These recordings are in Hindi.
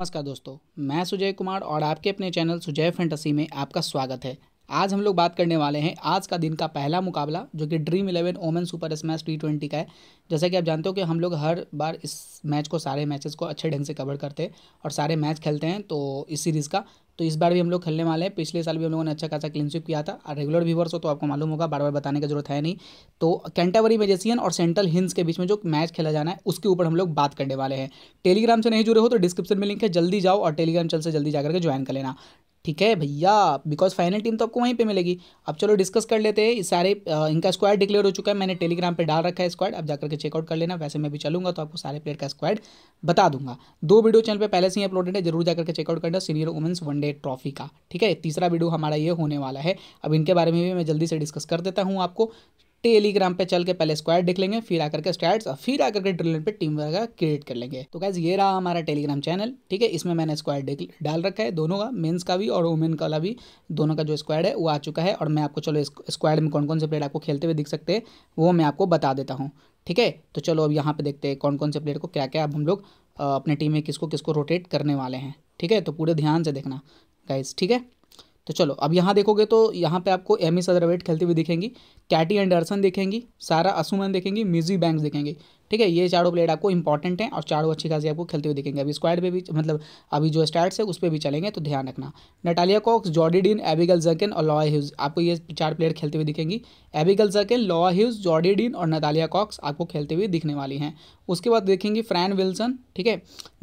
नमस्कार दोस्तों मैं सुजय कुमार और आपके अपने चैनल सुजय फैंटेसी में आपका स्वागत है आज हम लोग बात करने वाले हैं आज का दिन का पहला मुकाबला जो कि Dream Eleven women super smash T twenty का है जैसा कि आप जानते हो कि हम लोग हर बार इस मैच को सारे मैचेस को अच्छे ढंग से कवर करते हैं और सारे मैच खेलते हैं तो इस सीरीज़ का तो इस बार भी हम लोग खेलने वाले हैं पिछले साल भी हम लोगों ने अच्छा खासा क्लीनशिप किया था और रेगुलर व्यूवर्स हो तो आपको मालूम होगा बार बार बताने की जरूरत है नहीं तो कैंटावरी मेजेसियन और सेंट्रल हिंस के बीच में जो मैच खेला जाना है उसके ऊपर हम लोग बात करने वाले हैं टेलीग्राम से नहीं जुड़े हो तो डिस्क्रिप्शन में लिंक है जल्दी जाओ और टेलीग्राम चल से जल्दी जाकर के ज्वाइन कर लेना ठीक है भैया बिकॉज फाइनल टीम तो आपको वहीं पे मिलेगी अब चलो डिस्कस कर लेते हैं सारे इनका स्क्वाड डिक्लेयर हो चुका है मैंने टेलीग्राम पे डाल रखा है स्क्वाड आप जाकर के चेकआउट कर लेना वैसे मैं भी चलूंगा तो आपको सारे प्लेयर का स्क्वाड बता दूंगा दो वीडियो चैनल पे पहले से ही अपलोडेड है जरूर जाकर के चेकआउट करना सीनियर वुमेंस वनडे ट्रॉफी का ठीक है तीसरा वीडियो हमारा ये होने वाला है अब इनके बारे में भी मैं जल्दी से डिस्कस कर देता हूँ आपको टेलीग्राम पे चल के पहले स्क्वाड देख लेंगे फिर आकर के स्टैट्स और फिर आकर के ड्रिलर पे टीम वगैरह क्रिएट कर लेंगे तो गैस ये रहा हमारा टेलीग्राम चैनल ठीक है इसमें मैंने स्क्वाड डाल रखा है दोनों का मेन्स का भी और वुमेन का भी दोनों का जो स्क्वाड है वो आ चुका है और मैं आपको चलो स्क्वाड में कौन कौन से प्लेयर आपको खेलते हुए दिख सकते हैं वो मैं आपको बता देता हूँ ठीक है तो चलो अब यहाँ पर देखते हैं कौन कौन से प्लेयर को क्या क्या अब हम लोग अपने टीम में किसको किसको रोटेट करने वाले हैं ठीक है तो पूरे ध्यान से देखना गाइज ठीक है तो चलो अब यहाँ देखोगे तो यहाँ पे आपको एम एस अदरवेट खेलती हुई दिखेंगी कैटी एंडरसन दिखेंगी सारा असुमन दिखेंगी म्यूजी बैंक्स दिखेंगी ठीक है ये चारों प्लेयर आपको इंपॉर्टेंट है और चारों अच्छी खासी आपको खेलते हुए दिखेंगे अभी स्क्वाड पे भी मतलब अभी जो स्टार्ट है उस पर भी चलेंगे तो ध्यान रखना Natalia Cox Jordy Dean Abigail जकन और लॉय ह्यूज आपको ये चार प्लेयर खेलते हुए दिखेंगी एबिगल जकन लॉय ह्यूज जॉर्डी डीन और नटालिया कॉक्स आपको खेलते हुए दिखने वाली हैं उसके बाद देखेंगी फ्रैन विल्सन ठीक है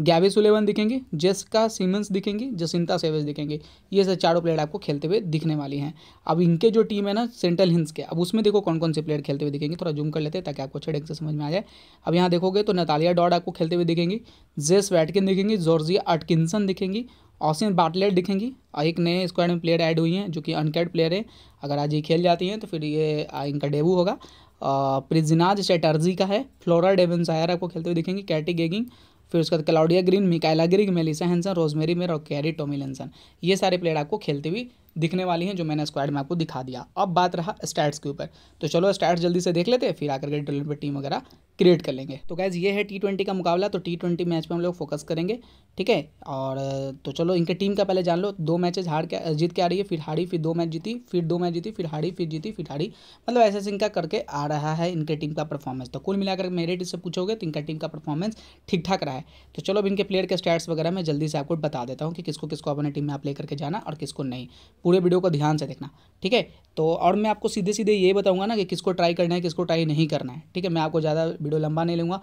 गैबी सुलेवन दिखेंगे जेस्का सीमेंस दिखेंगी जसिंता सेवेज दिखेंगे ये सब चारों प्लेयर आपको खेलते हुए दिखने वाली हैं अब इनके जो टीम है ना सेंट्रल हिंस के अब उसमें देखो कौन कौन से प्लेयर खेलते हुए दिखेंगे थोड़ा जूम कर लेते हैं ताकि आपको अच्छे ढंग से समझ में आ जाए अब यहाँ देखोगे तो नतालिया डॉड आपको खेलते हुए दिखेंगी जेस वैटकिन दिखेंगी जॉर्जिया अटकिनसन दिखेंगी ऑसिन बाटलेट दिखेंगी और एक नए स्क्वाड में प्लेयर ऐड हुई हैं जो कि अनकैड प्लेयर हैं अगर आज ये खेल जाती हैं तो फिर ये इनका डेबू होगा प्रिजनाज चैटर्जी का है फ्लोरा डेवनसायर आपको खेलते हुए दिखेंगी कैटी गेगिंग फिर उसके बाद Claudia Green Mikaela Grigg Melissa Hanson Rosemary Mair और कैरी टोमिलसन ये सारे प्लेयर आपको खेलते हुए दिखने वाली हैं जो मैंने स्क्वाड में आपको दिखा दिया अब बात रहा स्टैट्स के ऊपर तो चलो स्टैट्स जल्दी से देख लेते हैं फिर आकर के ड्रिल पर टीम वगैरह क्रिएट कर लेंगे तो गैज़ ये है टी ट्वेंटी का मुकाबला तो टी ट्वेंटी मैच पे हम लोग फोकस करेंगे ठीक है और तो चलो इनके टीम का पहले जान लो दो मैचेज हार के जीत के आ रही है फिर हारी फिर दो मैच जीती फिर दो मैच जीती फिर हारी फिर जीती फिर हारी मतलब ऐसे ऐसे इनका करके आ रहा है इनके टीम का परफॉर्मेंस तो कुल मिलाकर मेरिट से पूछोगे तो इनका टीम का परफॉर्मेंस ठीक ठाक रहा है तो चलो अब इनके प्लेयर के स्टैट्स वगैरह मैं जल्दी से आपको बता देता हूँ कि किसको किसको अपने टीम में आप ले करके जाना और किसको नहीं पूरे वीडियो को ध्यान से देखना ठीक है तो और मैं आपको सीधे सीधे ये बताऊंगा ना कि किसको ट्राई करना है किसको ट्राई नहीं करना है ठीक है मैं आपको ज़्यादा वीडियो लंबा नहीं लूँगा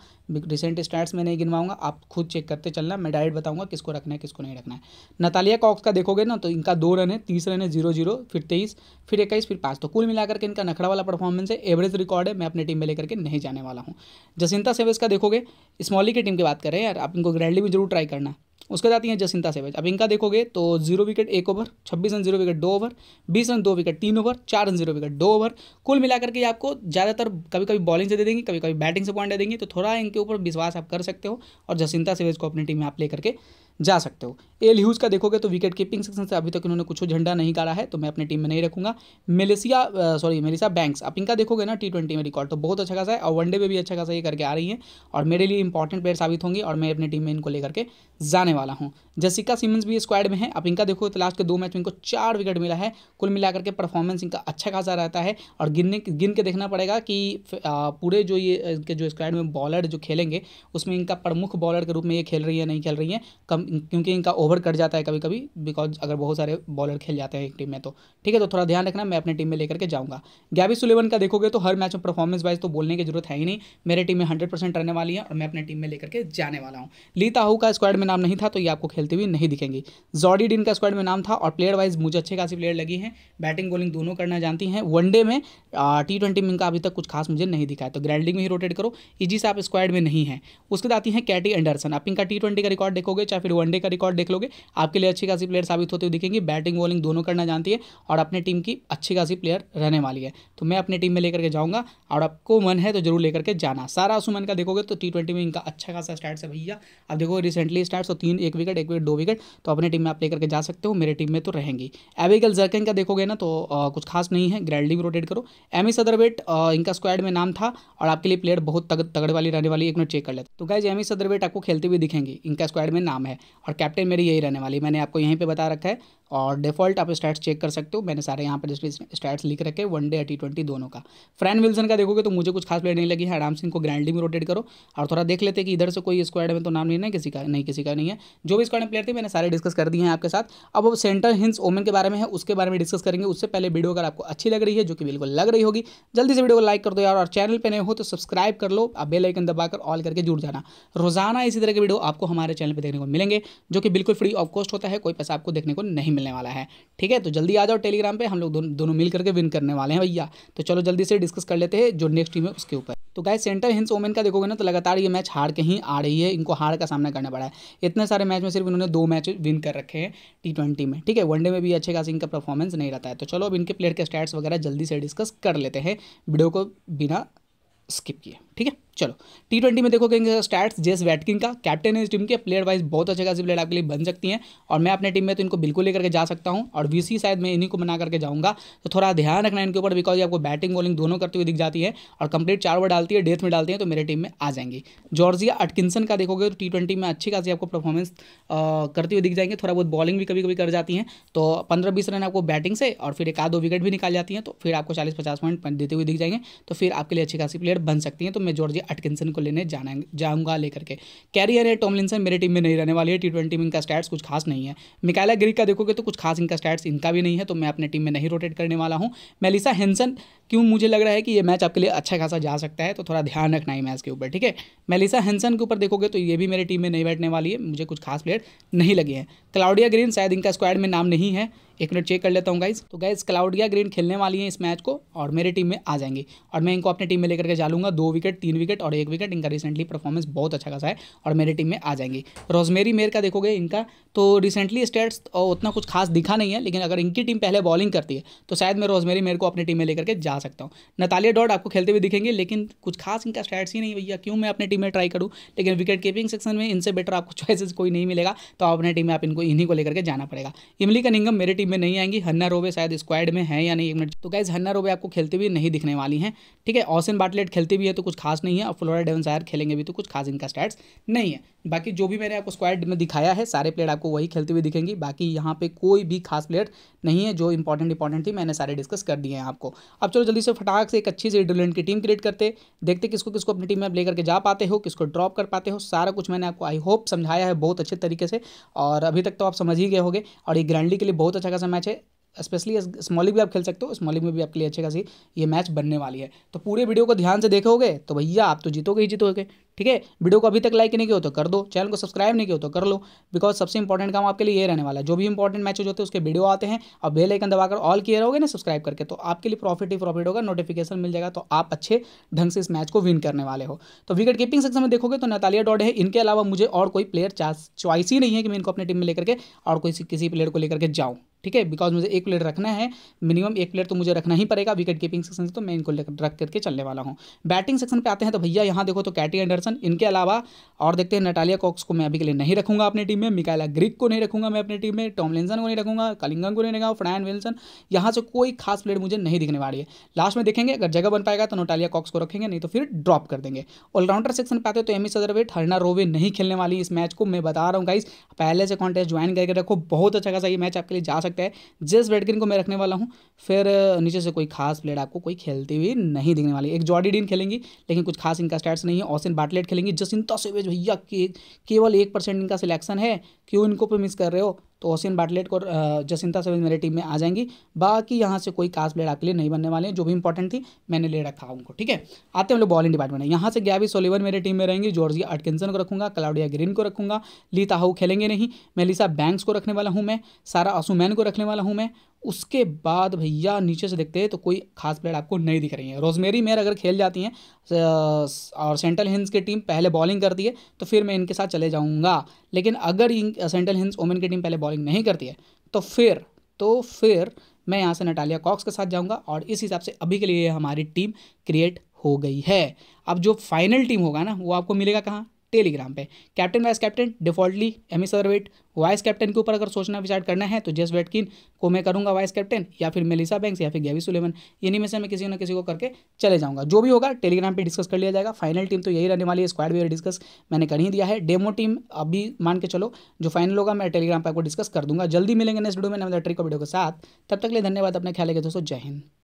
रिसेंट स्टैट्स में नहीं गिनवाऊंगा आप खुद चेक करते चलना मैं डायरेक्ट बताऊंगा किसको रखना है किसको नहीं रखना है नतालिया कॉक्स का देखोगे ना तो इनका दो रन है तीस रन है जीरो जीरो फिर तेईस फिर इक्कीस फिर पाँच तो कुल मिलाकर के इनका नखड़ा वाला परफॉर्मेंस है एवरेज रिकॉर्ड है मैं अपनी टीम में लेकर के नहीं जाने वाला हूँ जसिंता सेवेस का देखोगे स्मॉली की टीम की बात करें यार आप इनको ग्रैंडली भी जरूर ट्राई करना उसके बाद आती हैं जसिंता सेवेज अब इनका देखोगे तो जीरो विकेट एक ओवर छब्बीस रन जीरो विकेट दो ओवर बीस रन दो विकेट तीन ओवर चार रन जीरो विकेट दो ओवर कुल मिलाकर के आपको ज़्यादातर कभी कभी बॉलिंग से दे देंगे कभी कभी बैटिंग से पॉइंट दे देंगे तो थोड़ा इनके ऊपर विश्वास आप कर सकते हो और जसिंता सेवेज को अपनी टीम में आप लेकर के जा सकते हो एल ह्यूज का देखोगे तो विकेट कीपिंग सेक्शन से अभी तक इन्होंने कुछ झंडा नहीं काटा है तो मैं अपनी टीम में नहीं रखूंगा मलेशिया सॉरी मलेशिया बैंक्स आप इनका देखोगे ना टी ट्वेंटी में रिकॉर्ड तो बहुत अच्छा खासा है और वनडे में भी अच्छा खासा ये करके आ रही है और मेरे लिए इंपॉर्टेंट प्लेयर साबित होंगी और मैं अपनी टीम में इनको लेकर के जाने वाला हूँ जसिका सिमंस भी स्क्वाड में है अब इनका देखो तो लास्ट के दो मैच में इनको चार विकेट मिला है कुल मिलाकर के परफॉर्मेंस इनका अच्छा खासा रहता है और गिनने गिन के देखना पड़ेगा कि पूरे जो ये इनके जो स्क्वाड में बॉलर जो खेलेंगे उसमें इनका प्रमुख बॉलर के रूप में ये खेल रही है नहीं खेल रही है कम क्योंकि इनका ओवर कट जाता है कभी कभी बिकॉज अगर बहुत सारे बॉलर खेल जाते हैं एक टीम में तो ठीक है तो थोड़ा ध्यान रखना मैं अपनी टीम में लेकर के जाऊँगा गैबी सुलेवन का देखोगे तो हर मैच में परफॉर्मेंस वाइज तो बोलने की जरूरत है ही नहीं मेरे टीम में हंड्रेड रहने वाली है और मैं अपनी टीम में लेकर के जाने वाला हूँ ली ताहू का स्क्वाड में नाम नहीं था तो ये आपको खेलते हुए नहीं दिखेंगी जॉडी डिन का स्क्वाड में नाम था और प्लेयर वाइज मुझे अच्छे खासी प्लेयर लगी हैं बैटिंग बॉलिंग दोनों करना जानती हैं वनडे में टी ट्वेंटी में अभी तक कुछ खास मुझे नहीं दिखा है तो ग्रैंडिंग में ही रोटेट करो इजी से आप स्क्वाड में नहीं है उसके बाद आती है कैटी एंडरसन आप इनका टी ट्वेंटी का रिकॉर्ड देखोगे चाहे फिर वनडे का रिकॉर्ड देख लोगे आपके लिए अच्छी खासी प्लेयर साबित होते हुए दिखेंगी बैटिंग बॉलिंग दोनों करना जानती है और अपने टीम की अच्छी खासी प्लेयर रहने वाली है तो मैं अपनी टीम में लेकर के जाऊँगा और आपको मन है तो जरूर लेकर के जाना सारा सुमन का देखोगे तो टी में इनका अच्छा खासा स्टार्ट है भैया आप देखो रिसेंटली स्टार्ट तो तीन तीन एक विकेट एक विकेट दो विकेट तो अपने टीम में आप लेकर के जा सकते हो मेरे टीम में तो रहेंगी एविगल जर्कन का देखोगे ना तो आ, कुछ खास नहीं है ग्रैंडली भी रोटेट करो एम एस अदरवेट इनका स्क्वाड में नाम था और आपके लिए प्लेयर बहुत तग, तगड़ वाली रहने वाली एक मिनट चेक कर लेते तो गाइज एम एस अदरवेट आपको खेलते हुए दिखेंगी इनका स्क्वाड में नाम है और कैप्टन मेरी यही रहने वाली मैंने आपको यहीं पर बता रखा है और डिफॉल्ट आप स्टैट्स चेक कर सकते हो मैंने सारे यहाँ पर स्टैट्स लिख रखे वन डे टी ट्वेंटी दोनों का फ्रैन विल्सन का देखोगे तो मुझे कुछ खास प्लेयर नहीं लगी है आराम सिंह को ग्रैंडली भी रोटेट करो और थोड़ा देख लेते कि इधर से कोई स्क्वाड में तो नाम नहीं है किसी का नहीं किसी का नहीं है जो भी स्कॉटलैंड प्लेयर थे मैंने सारे डिस्कस कर दिए हैं आपके साथ अब वो सेंट्रल हिंस ओमन के बारे में है उसके बारे में डिस्कस करेंगे उससे पहले वीडियो अगर आपको अच्छी लग रही है जो कि बिल्कुल लग रही होगी जल्दी से वीडियो को लाइक कर दो यार और चैनल पर नए हो तो सब्सक्राइब कर लो आप बेलाइकन दबाकर ऑल करके जुड़ जाना रोजाना इसी तरह के वीडियो आपको हमारे चैनल पर देखने को मिलेंगे जो कि बिल्कुल फ्री ऑफ कॉस्ट होता है कोई पैसा आपको देखने को नहीं मिलने वाला है ठीक है तो जल्दी आ जाओ टेलीग्राम पर हम लोग दोनों मिल करके विन करने वाले हैं भैया तो चलो जल्दी से डिस्कस कर लेते हैं जो नेक्स्ट टीम है उसके ऊपर तो गाय सेंटर हिंस ओमेन का देखोगे ना तो लगातार ये मैच हार के ही आ रही है इनको हार का सामना करना पड़ा है इतने सारे मैच में सिर्फ इन्होंने दो मैच विन कर रखे हैं टी ट्वेंटी में ठीक है वनडे में भी अच्छे खास इनका परफॉर्मेंस नहीं रहता है तो चलो अब इनके प्लेयर के स्टैट्स वगैरह जल्दी से डिस्कस कर लेते हैं वीडियो को बिना स्किप किए ठीक है चलो टी ट्वेंटी में देखोगे स्टैट्स जेस वैटकिंग का कैप्टन है इस टीम के प्लेयर वाइज बहुत अच्छे खासी प्लेयर आपके लिए बन सकती हैं और मैं अपने टीम में तो इनको बिल्कुल लेकर के जा सकता हूँ और वीसी शायद मैं इन्हीं को बना करके जाऊंगा तो थोड़ा ध्यान रखना इनके ऊपर बिकॉज आपको बैटिंग बॉलिंग दोनों करते हुए दिख जाती है और कंप्लीट चार ओवर डालती है डेथ में डालती है तो मेरे टीम में आ जाएंगी जॉर्जिया अटकिनसन का देखोगे तो टी में अच्छी खासी आपको परफॉर्मेंस करती हुई दिख जाएंगे थोड़ा बहुत बॉलिंग भी कभी कभी कर जाती है तो पंद्रह बीस रन आपको बैटिंग से और फिर एक आध दो विकेट भी निकाल जाती है तो फिर आपको चालीस पचास पॉइंट देते हुए दिख जाएंगे तो फिर आपके लिए अच्छी खासी प्लेयर बन सकती है तो मैं जॉर्जी अटकिनसन को लेने जाना जाऊँगा लेकर के कैरियर है टॉमलिनसन मेरे टीम में नहीं रहने वाली है टी ट्वेंटी में इनका स्टैट्स कुछ खास नहीं है मिकाला ग्रिक का देखोगे तो कुछ खास इनका स्टैट्स इनका भी नहीं है तो मैं अपने टीम में नहीं रोटेट करने वाला हूँ मेलिसा हेंसन क्यों मुझे लग रहा है कि ये मैच आपके लिए अच्छा खासा जा सकता है तो थोड़ा ध्यान रखना है मैच के ऊपर ठीक है मेलिसा हेंसन के ऊपर देखोगे तो ये भी मेरे टीम में नहीं बैठने वाली है मुझे कुछ खास प्लेयर नहीं लगे हैं क्लाउडिया ग्रीन शायद इनका स्क्वाड में नाम नहीं है एक मिनट चेक कर लेता हूँ गाइज तो गाइज क्लाउडिया ग्रीन खेलने वाली है इस मैच को और मेरी टीम में आ जाएंगे और मैं इनको अपनी टीम में लेकर के जालूंगा दो विकेट तीन विकेट और एक विकेट इनका रिसेंटली परफॉर्मेंस बहुत अच्छा खासा है और मेरी टीम में आ जाएंगे रोजमेरी मेयर का देखोगे इनका तो रिसेंटली स्टेट्स उतना कुछ खास दिखा नहीं है लेकिन अगर इनकी टीम पहले बॉलिंग करती है तो शायद मैं रोजमेरी मेयर को अपनी टीम में लेकर के जा सकता हूँ नतालिया डॉट आपको खेलते हुए दिखेंगे लेकिन कुछ खास इनका स्टेट्स ही नहीं भैया क्यों मैं अपनी टीम में ट्राई करूँ लेकिन विकेट कीपिंग सेक्शन में इनसे बेटर आपको चॉइसेस कोई नहीं मिलेगा तो अपने टीम में आप इनको इन्हीं को लेकर के जाना पड़ेगा इमली का निगम मेरी टीम टीम में नहीं आएंगी हन्ना रोबे शायद स्क्वाड में है या नहीं एक मिनट तो गाइज हन्ना रोबे आपको खेलते हुए नहीं दिखने वाली हैं ठीक है ऑसन बाटलेट खेलती भी है तो कुछ खास नहीं है और फ्लोरा डेवन सायर खेलेंगे भी तो कुछ खास इनका स्टैट्स नहीं है बाकी जो भी मैंने आपको स्क्वाड में दिखाया है सारे प्लेयर आपको वही खेलते हुए दिखेंगी बाकी यहाँ पे कोई भी खास प्लेयर नहीं है जो इंपॉर्टेंट इंपॉर्टेंट थी मैंने सारे डिस्कस कर दिए हैं आपको अब चलो जल्दी से फटाक से एक अच्छी से इंडोलैंड की टीम क्रिएट करते देखते किसको किसको अपनी टीम में आप लेकर के जा पाते हो किसको ड्रॉप कर पाते हो सारा कुछ मैंने आपको आई होप समझाया है बहुत अच्छे तरीके से और अभी तक तो आप समझ ही गए होगे और ये ग्रैंडली के लिए बहुत अच्छा खासा मैच है स्पेशली स्मॉल भी आप खेल सकते हो स्मॉल में भी आपके लिए अच्छी खासी ये मैच बनने वाली है तो पूरे वीडियो को ध्यान से देखोगे तो भैया आप तो जीतोगे ही जीतोगे ठीक है वीडियो को अभी तक लाइक नहीं किया तो कर दो चैनल को सब्सक्राइब नहीं किया तो कर लो बिकॉज सबसे इंपॉर्टेंट काम आपके लिए ये रहने वाला है जो भी इंपॉर्टेंट मैचेज होते हैं उसके वीडियो आते हैं और बेल आइकन दबाकर ऑल किए रहोगे ना सब्सक्राइब करके तो आपके लिए प्रॉफिट ही प्रॉफिट होगा नोटिफिकेशन मिल जाएगा तो आप अच्छे ढंग से इस मैच को विन करने वाले हो तो विकेट कीपिंग सेक्शन में देखोगे तो नतालिया डॉट है इनके अलावा मुझे और कोई प्लेयर चॉइस ही नहीं है कि मैं इनको अपनी टीम में लेकर के और कोई किसी प्लेयर को लेकर के जाऊँ ठीक है बिकॉज मुझे एक प्लेयर रखना है मिनिमम एक प्लेयर तो मुझे रखना ही पड़ेगा विकेट कीपिंग सेक्शन से तो मैं इनको रख करके चलने वाला हूँ बैटिंग सेक्शन पे आते हैं तो भैया यहाँ देखो तो कैटी एंडरसन इनके अलावा और देखते हैं नटालिया कॉक्स को मैं अभी के लिए नहीं रखूंगा अपनी टीम में मिकाला ग्रिक को नहीं रखूंगा मैं अपनी टीम में टॉमलिनसन को नहीं रखूंगा कलिंगन को नहीं रखा फ्रायन विल्सन यहाँ से कोई खास प्लेयर मुझे नहीं दिखने वाली है लास्ट में देखेंगे अगर जगह बन पाएगा तो नोटालिया कॉक्स को रखेंगे नहीं तो फिर ड्रॉप कर देंगे ऑलराउंडर सेक्शन पे आते तो एमी सदरवेट हरना रोवे नहीं खेलने वाली इस मैच को मैं बता रहा हूँ गाइस पहले से कॉन्टेस्ट ज्वाइन करके रखो बहुत अच्छा खासा ये मैच आपके लिए जा सकता सकता है जेस वेडकिन को मैं रखने वाला हूँ फिर नीचे से कोई खास प्लेयर आपको कोई खेलती हुई नहीं दिखने वाली एक जॉडी डीन खेलेंगी लेकिन कुछ खास इनका स्टैट्स नहीं है ऑसिन बाटलेट खेलेंगी जसिंता तसेवेज भैया केवल एक परसेंट इनका सिलेक्शन है क्यों इनको पे मिस कर रहे हो तो ओसिन बाटलेट और जसिंता सेवन मेरे टीम में आ जाएंगी बाकी यहाँ से कोई कास्ट प्लेयर आपके लिए नहीं बनने वाले हैं जो भी इंपॉर्टेंट थी मैंने ले रखा उनको ठीक है आते हैं हम लोग बॉलिंग डिपार्टमेंट में यहाँ से गैवी सोलिवन मेरे टीम में रहेंगी जॉर्जिया अटकिनसन को रखूंगा क्लाउडिया ग्रीन को रखूंगा लीता ताहू खेलेंगे नहीं मेलिसा बैंक्स को रखने वाला हूँ मैं सारा असुमैन को रखने वाला हूँ मैं उसके बाद भैया नीचे से देखते हैं तो कोई खास प्लेयर आपको नहीं दिख रही है रोजमेरी मेयर अगर खेल जाती हैं और सेंट्रल हिंस की टीम पहले बॉलिंग करती है तो फिर मैं इनके साथ चले जाऊँगा लेकिन अगर सेंट्रल हिंस ओमेन की टीम पहले बॉलिंग नहीं करती है तो फिर तो फिर मैं यहाँ से नटालिया कॉक्स के साथ जाऊँगा और इस हिसाब से अभी के लिए हमारी टीम क्रिएट हो गई है अब जो फाइनल टीम होगा ना वो आपको मिलेगा कहाँ टेलीग्राम पे कैप्टन वाइस कैप्टन डिफॉल्टली एमी सर्वेट वाइस कैप्टन के ऊपर अगर सोचना विचार करना है तो जस वेटकिन को मैं करूँगा वाइस कैप्टन या फिर मेलिसा बैंक्स या फिर गैवी सुलेमन इन्हीं में से मैं किसी ना किसी को करके चले जाऊँगा जो भी होगा टेलीग्राम पर डिस्कस कर लिया जाएगा फाइनल टीम तो यही रहने वाली है स्क्वाड वेयर डिस्कस मैंने कर ही दिया है डेमो टीम अभी मान के चलो जो फाइनल होगा मैं टेलीग्राम पर आपको डिस्कस कर दूंगा जल्दी मिलेंगे नेक्स्ट वीडियो में नवदट्री को वीडियो के साथ तब तक लिए धन्यवाद अपने ख्याल के दोस्तों जय हिंद